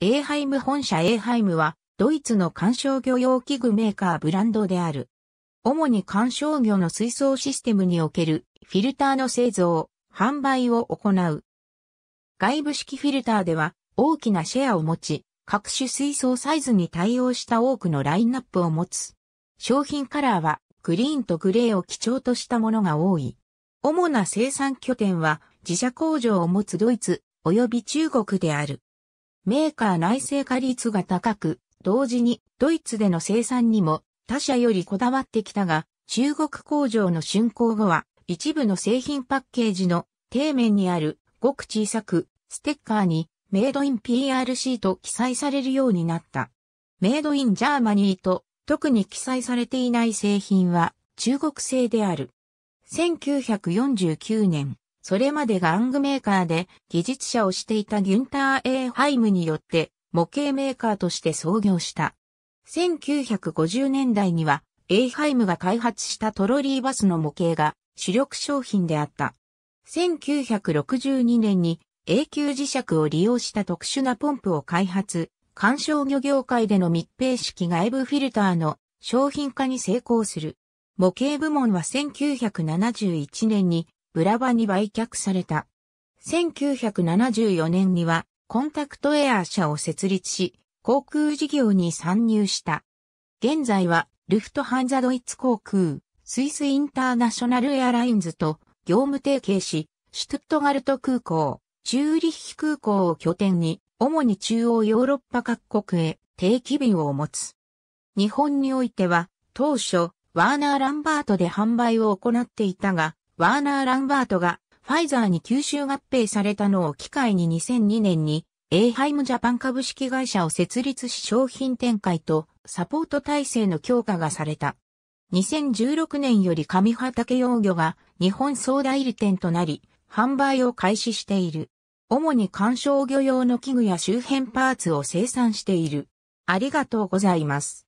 エーハイム本社エーハイムは、ドイツの観賞魚用器具メーカーブランドである。主に観賞魚の水槽システムにおけるフィルターの製造、販売を行う。外部式フィルターでは大きなシェアを持ち、各種水槽サイズに対応した多くのラインナップを持つ。商品カラーはグリーンとグレーを基調としたものが多い。主な生産拠点は自社工場を持つドイツ及び中国である。メーカー内製化率が高く、同時にドイツでの生産にも他社よりこだわってきたが、中国工場の竣工後は一部の製品パッケージの底面にあるごく小さくステッカーにメイドイン PRC と記載されるようになった。メイドインジャーマニーと特に記載されていない製品は中国製である。1949年、それまで玩具メーカーで技術者をしていたギュンター・エーハイムによって模型メーカーとして創業した。1950年代にはエーハイムが開発したトロリーバスの模型が主力商品であった。1962年に永久磁石を利用した特殊なポンプを開発、観賞魚業界での密閉式外部フィルターの商品化に成功する。模型部門は1971年に村場に売却された。1974年にはコンタクトエアー社を設立し、航空事業に参入した。現在はルフトハンザドイツ航空、スイスインターナショナルエアラインズと業務提携し、シュトゥットガルト空港、チューリッヒ空港を拠点に、主に中央ヨーロッパ各国へ定期便を持つ。日本においては、当初、ワーナー・ランバートで販売を行っていたが、ワーナー・ランバートがファイザーに吸収合併されたのを機会に2002年にエイハイムジャパン株式会社を設立し商品展開とサポート体制の強化がされた。2016年より上畑養魚が日本総代理店となり、販売を開始している。主に観賞魚用の器具や周辺パーツを生産している。ありがとうございます。